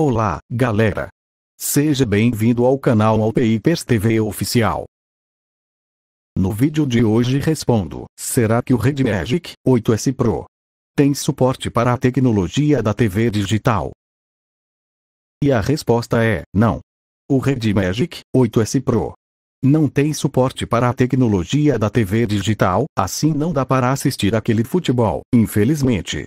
Olá, galera! Seja bem-vindo ao canal Alpeipers TV Oficial. No vídeo de hoje respondo, será que o Red Magic 8S Pro tem suporte para a tecnologia da TV digital? E a resposta é, não. O Red Magic 8S Pro não tem suporte para a tecnologia da TV digital, assim não dá para assistir aquele futebol, infelizmente.